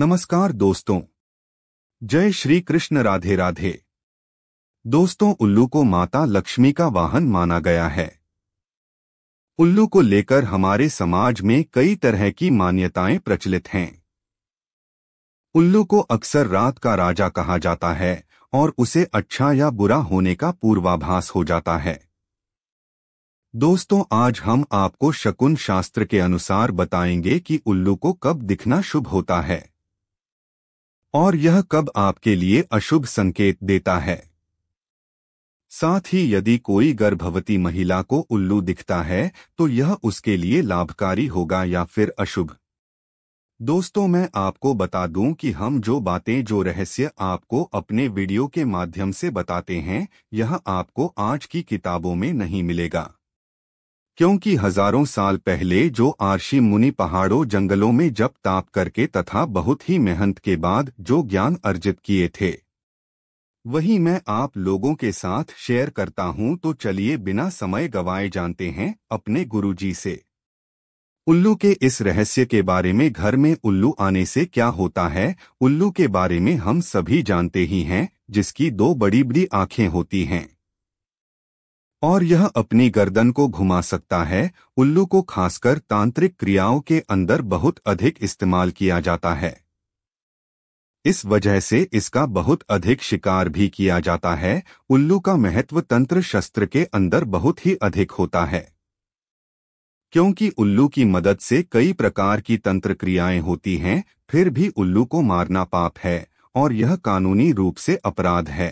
नमस्कार दोस्तों जय श्री कृष्ण राधे राधे दोस्तों उल्लू को माता लक्ष्मी का वाहन माना गया है उल्लू को लेकर हमारे समाज में कई तरह की मान्यताएं प्रचलित हैं उल्लू को अक्सर रात का राजा कहा जाता है और उसे अच्छा या बुरा होने का पूर्वाभास हो जाता है दोस्तों आज हम आपको शकुन शास्त्र के अनुसार बताएंगे कि उल्लू को कब दिखना शुभ होता है और यह कब आपके लिए अशुभ संकेत देता है साथ ही यदि कोई गर्भवती महिला को उल्लू दिखता है तो यह उसके लिए लाभकारी होगा या फिर अशुभ दोस्तों मैं आपको बता दूं कि हम जो बातें जो रहस्य आपको अपने वीडियो के माध्यम से बताते हैं यह आपको आज की किताबों में नहीं मिलेगा क्योंकि हजारों साल पहले जो आर्शी मुनि पहाड़ों जंगलों में जब ताप करके तथा बहुत ही मेहनत के बाद जो ज्ञान अर्जित किए थे वही मैं आप लोगों के साथ शेयर करता हूं तो चलिए बिना समय गवाए जानते हैं अपने गुरुजी से उल्लू के इस रहस्य के बारे में घर में उल्लू आने से क्या होता है उल्लू के बारे में हम सभी जानते ही हैं जिसकी दो बड़ी बड़ी आँखें होती हैं और यह अपनी गर्दन को घुमा सकता है उल्लू को खासकर तांत्रिक क्रियाओं के अंदर बहुत अधिक इस्तेमाल किया जाता है इस वजह से इसका बहुत अधिक शिकार भी किया जाता है उल्लू का महत्व तंत्र शस्त्र के अंदर बहुत ही अधिक होता है क्योंकि उल्लू की मदद से कई प्रकार की तंत्र क्रियाएं होती हैं फिर भी उल्लू को मारना पाप है और यह कानूनी रूप से अपराध है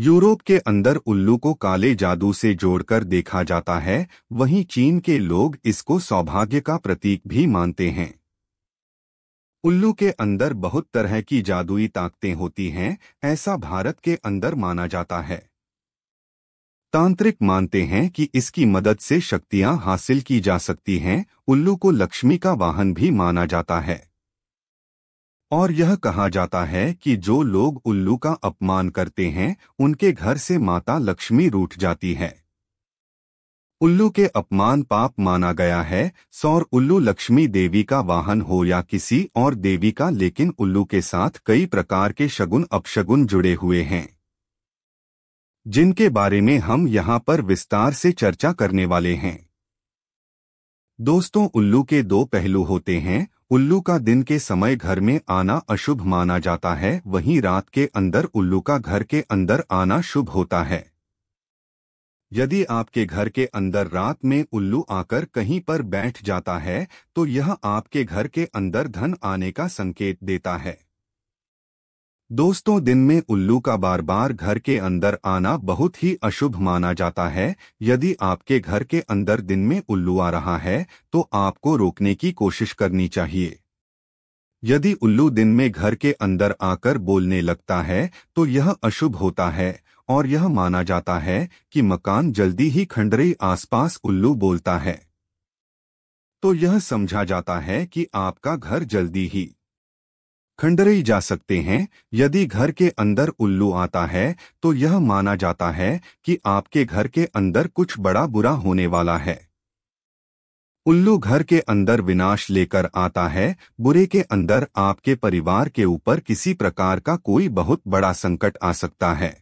यूरोप के अंदर उल्लू को काले जादू से जोड़कर देखा जाता है वहीं चीन के लोग इसको सौभाग्य का प्रतीक भी मानते हैं उल्लू के अंदर बहुत तरह की जादुई ताकतें होती हैं ऐसा भारत के अंदर माना जाता है तांत्रिक मानते हैं कि इसकी मदद से शक्तियां हासिल की जा सकती हैं उल्लू को लक्ष्मी का वाहन भी माना जाता है और यह कहा जाता है कि जो लोग उल्लू का अपमान करते हैं उनके घर से माता लक्ष्मी रूठ जाती है उल्लू के अपमान पाप माना गया है सौर उल्लू लक्ष्मी देवी का वाहन हो या किसी और देवी का लेकिन उल्लू के साथ कई प्रकार के शगुन अपशगुन जुड़े हुए हैं जिनके बारे में हम यहां पर विस्तार से चर्चा करने वाले हैं दोस्तों उल्लू के दो पहलू होते हैं उल्लू का दिन के समय घर में आना अशुभ माना जाता है वहीं रात के अंदर उल्लू का घर के अंदर आना शुभ होता है यदि आपके घर के अंदर रात में उल्लू आकर कहीं पर बैठ जाता है तो यह आपके घर के अंदर धन आने का संकेत देता है दोस्तों दिन में उल्लू का बार बार घर के अंदर आना बहुत ही अशुभ माना जाता है यदि आपके घर के अंदर दिन में उल्लू आ रहा है तो आपको रोकने की कोशिश करनी चाहिए यदि उल्लू दिन में घर के अंदर आकर बोलने लगता है तो यह अशुभ होता है और यह माना जाता है कि मकान जल्दी ही खंडरे आसपास उल्लू बोलता है तो यह समझा जाता है कि आपका घर जल्दी ही खंडरई जा सकते हैं यदि घर के अंदर उल्लू आता है तो यह माना जाता है कि आपके घर के अंदर कुछ बड़ा बुरा होने वाला है उल्लू घर के अंदर विनाश लेकर आता है बुरे के अंदर आपके परिवार के ऊपर किसी प्रकार का कोई बहुत बड़ा संकट आ सकता है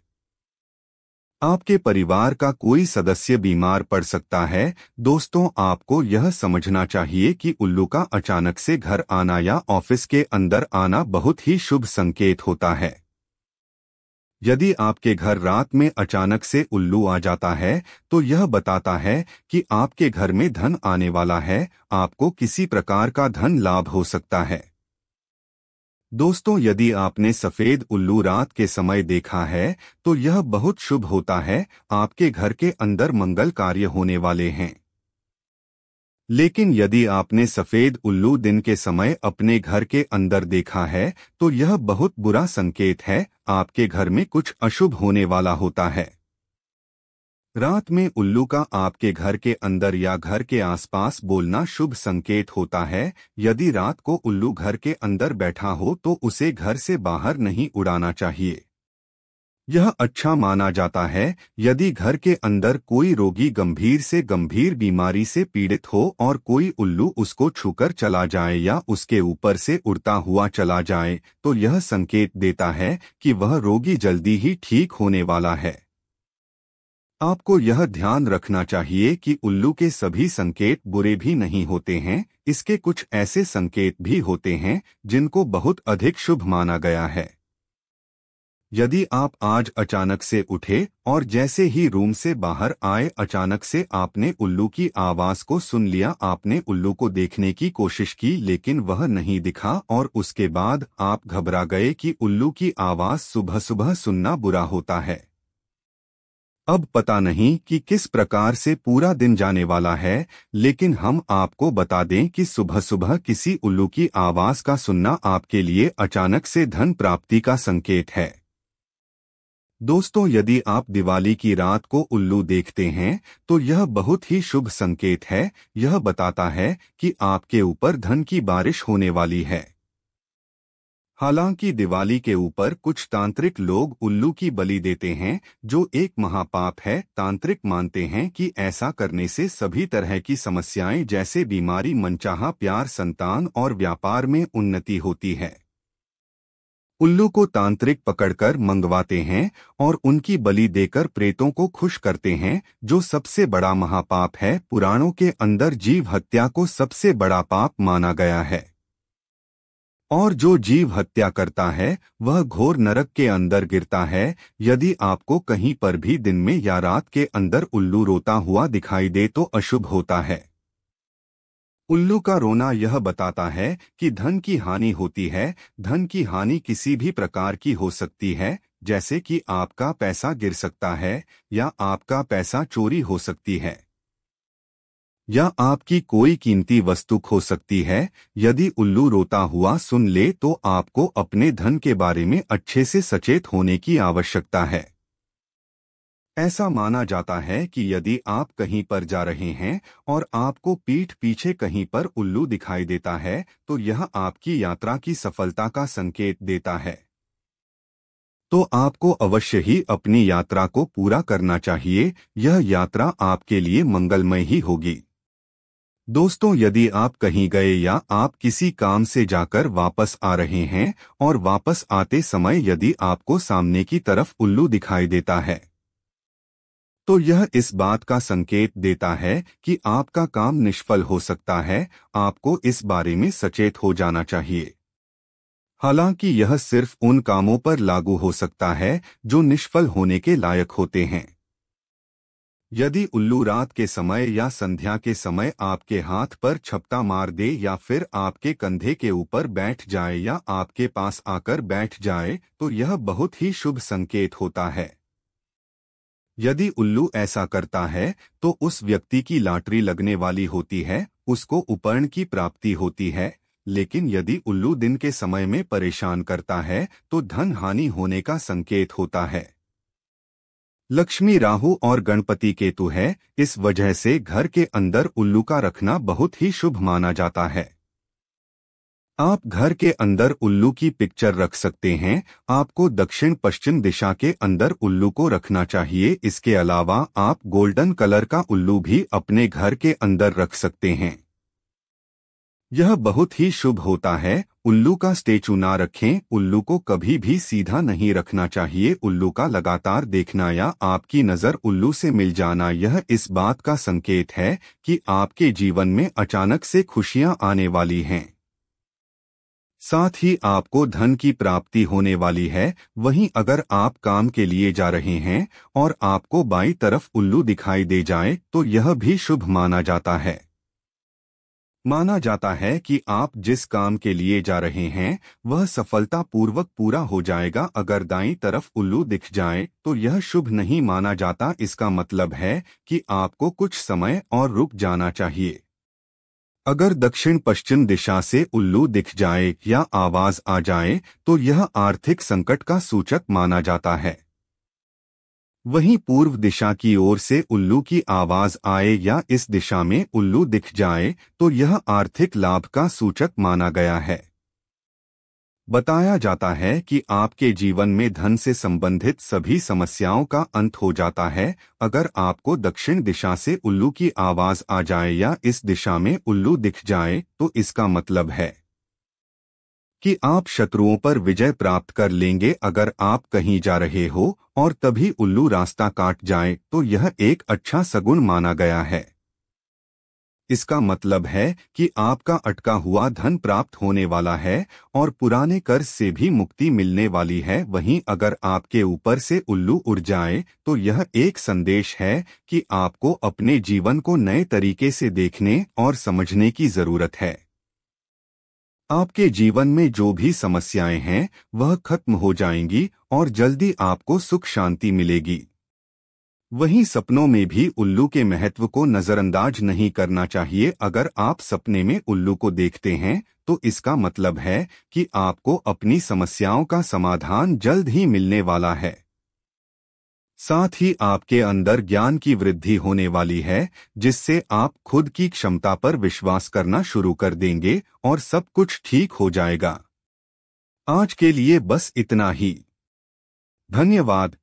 आपके परिवार का कोई सदस्य बीमार पड़ सकता है दोस्तों आपको यह समझना चाहिए कि उल्लू का अचानक से घर आना या ऑफिस के अंदर आना बहुत ही शुभ संकेत होता है यदि आपके घर रात में अचानक से उल्लू आ जाता है तो यह बताता है कि आपके घर में धन आने वाला है आपको किसी प्रकार का धन लाभ हो सकता है दोस्तों यदि आपने सफ़ेद उल्लू रात के समय देखा है तो यह बहुत शुभ होता है आपके घर के अंदर मंगल कार्य होने वाले हैं लेकिन यदि आपने सफ़ेद उल्लू दिन के समय अपने घर के अंदर देखा है तो यह बहुत बुरा संकेत है आपके घर में कुछ अशुभ होने वाला होता है रात में उल्लू का आपके घर के अंदर या घर के आसपास बोलना शुभ संकेत होता है यदि रात को उल्लू घर के अंदर बैठा हो तो उसे घर से बाहर नहीं उड़ाना चाहिए यह अच्छा माना जाता है यदि घर के अंदर कोई रोगी गंभीर से गंभीर बीमारी से पीड़ित हो और कोई उल्लू उसको छूकर चला जाए या उसके ऊपर से उड़ता हुआ चला जाए तो यह संकेत देता है कि वह रोगी जल्दी ही ठीक होने वाला है आपको यह ध्यान रखना चाहिए कि उल्लू के सभी संकेत बुरे भी नहीं होते हैं इसके कुछ ऐसे संकेत भी होते हैं जिनको बहुत अधिक शुभ माना गया है यदि आप आज अचानक से उठे और जैसे ही रूम से बाहर आए अचानक से आपने उल्लू की आवाज को सुन लिया आपने उल्लू को देखने की कोशिश की लेकिन वह नहीं दिखा और उसके बाद आप घबरा गए कि उल्लू की आवाज सुबह सुबह सुनना बुरा होता है अब पता नहीं कि किस प्रकार से पूरा दिन जाने वाला है लेकिन हम आपको बता दें कि सुबह सुबह किसी उल्लू की आवाज का सुनना आपके लिए अचानक से धन प्राप्ति का संकेत है दोस्तों यदि आप दिवाली की रात को उल्लू देखते हैं तो यह बहुत ही शुभ संकेत है यह बताता है कि आपके ऊपर धन की बारिश होने वाली है हालांकि दिवाली के ऊपर कुछ तांत्रिक लोग उल्लू की बलि देते हैं जो एक महापाप है तांत्रिक मानते हैं कि ऐसा करने से सभी तरह की समस्याएं जैसे बीमारी मनचाहा प्यार संतान और व्यापार में उन्नति होती है उल्लू को तांत्रिक पकड़कर मंगवाते हैं और उनकी बलि देकर प्रेतों को खुश करते हैं जो सबसे बड़ा महापाप है पुराणों के अंदर जीव हत्या को सबसे बड़ा पाप माना गया है और जो जीव हत्या करता है वह घोर नरक के अंदर गिरता है यदि आपको कहीं पर भी दिन में या रात के अंदर उल्लू रोता हुआ दिखाई दे तो अशुभ होता है उल्लू का रोना यह बताता है कि धन की हानि होती है धन की हानि किसी भी प्रकार की हो सकती है जैसे कि आपका पैसा गिर सकता है या आपका पैसा चोरी हो सकती है या आपकी कोई कीमती वस्तु खो सकती है यदि उल्लू रोता हुआ सुन ले तो आपको अपने धन के बारे में अच्छे से सचेत होने की आवश्यकता है ऐसा माना जाता है कि यदि आप कहीं पर जा रहे हैं और आपको पीठ पीछे कहीं पर उल्लू दिखाई देता है तो यह आपकी यात्रा की सफलता का संकेत देता है तो आपको अवश्य ही अपनी यात्रा को पूरा करना चाहिए यह यात्रा आपके लिए मंगलमय ही होगी दोस्तों यदि आप कहीं गए या आप किसी काम से जाकर वापस आ रहे हैं और वापस आते समय यदि आपको सामने की तरफ उल्लू दिखाई देता है तो यह इस बात का संकेत देता है कि आपका काम निष्फल हो सकता है आपको इस बारे में सचेत हो जाना चाहिए हालांकि यह सिर्फ उन कामों पर लागू हो सकता है जो निष्फल होने के लायक होते हैं यदि उल्लू रात के समय या संध्या के समय आपके हाथ पर छपता मार दे या फिर आपके कंधे के ऊपर बैठ जाए या आपके पास आकर बैठ जाए तो यह बहुत ही शुभ संकेत होता है यदि उल्लू ऐसा करता है तो उस व्यक्ति की लाटरी लगने वाली होती है उसको उपर्ण की प्राप्ति होती है लेकिन यदि उल्लू दिन के समय में परेशान करता है तो धन हानि होने का संकेत होता है लक्ष्मी राहु और गणपति केतु है इस वजह से घर के अंदर उल्लू का रखना बहुत ही शुभ माना जाता है आप घर के अंदर उल्लू की पिक्चर रख सकते हैं आपको दक्षिण पश्चिम दिशा के अंदर उल्लू को रखना चाहिए इसके अलावा आप गोल्डन कलर का उल्लू भी अपने घर के अंदर रख सकते हैं यह बहुत ही शुभ होता है उल्लू का स्टेचू ना रखें उल्लू को कभी भी सीधा नहीं रखना चाहिए उल्लू का लगातार देखना या आपकी नज़र उल्लू से मिल जाना यह इस बात का संकेत है कि आपके जीवन में अचानक से खुशियां आने वाली हैं साथ ही आपको धन की प्राप्ति होने वाली है वहीं अगर आप काम के लिए जा रहे हैं और आपको बाई तरफ उल्लू दिखाई दे जाए तो यह भी शुभ माना जाता है माना जाता है कि आप जिस काम के लिए जा रहे हैं वह सफलतापूर्वक पूरा हो जाएगा अगर दाई तरफ उल्लू दिख जाए तो यह शुभ नहीं माना जाता इसका मतलब है कि आपको कुछ समय और रुक जाना चाहिए अगर दक्षिण पश्चिम दिशा से उल्लू दिख जाए या आवाज आ जाए तो यह आर्थिक संकट का सूचक माना जाता है वहीं पूर्व दिशा की ओर से उल्लू की आवाज आए या इस दिशा में उल्लू दिख जाए तो यह आर्थिक लाभ का सूचक माना गया है बताया जाता है कि आपके जीवन में धन से संबंधित सभी समस्याओं का अंत हो जाता है अगर आपको दक्षिण दिशा से उल्लू की आवाज आ जाए या इस दिशा में उल्लू दिख जाए तो इसका मतलब है कि आप शत्रुओं पर विजय प्राप्त कर लेंगे अगर आप कहीं जा रहे हो और तभी उल्लू रास्ता काट जाए तो यह एक अच्छा सगुन माना गया है इसका मतलब है कि आपका अटका हुआ धन प्राप्त होने वाला है और पुराने कर्ज से भी मुक्ति मिलने वाली है वहीं अगर आपके ऊपर से उल्लू उड़ जाए तो यह एक संदेश है कि आपको अपने जीवन को नए तरीके से देखने और समझने की जरूरत है आपके जीवन में जो भी समस्याएं हैं वह खत्म हो जाएंगी और जल्दी आपको सुख शांति मिलेगी वहीं सपनों में भी उल्लू के महत्व को नज़रअंदाज नहीं करना चाहिए अगर आप सपने में उल्लू को देखते हैं तो इसका मतलब है कि आपको अपनी समस्याओं का समाधान जल्द ही मिलने वाला है साथ ही आपके अंदर ज्ञान की वृद्धि होने वाली है जिससे आप खुद की क्षमता पर विश्वास करना शुरू कर देंगे और सब कुछ ठीक हो जाएगा आज के लिए बस इतना ही धन्यवाद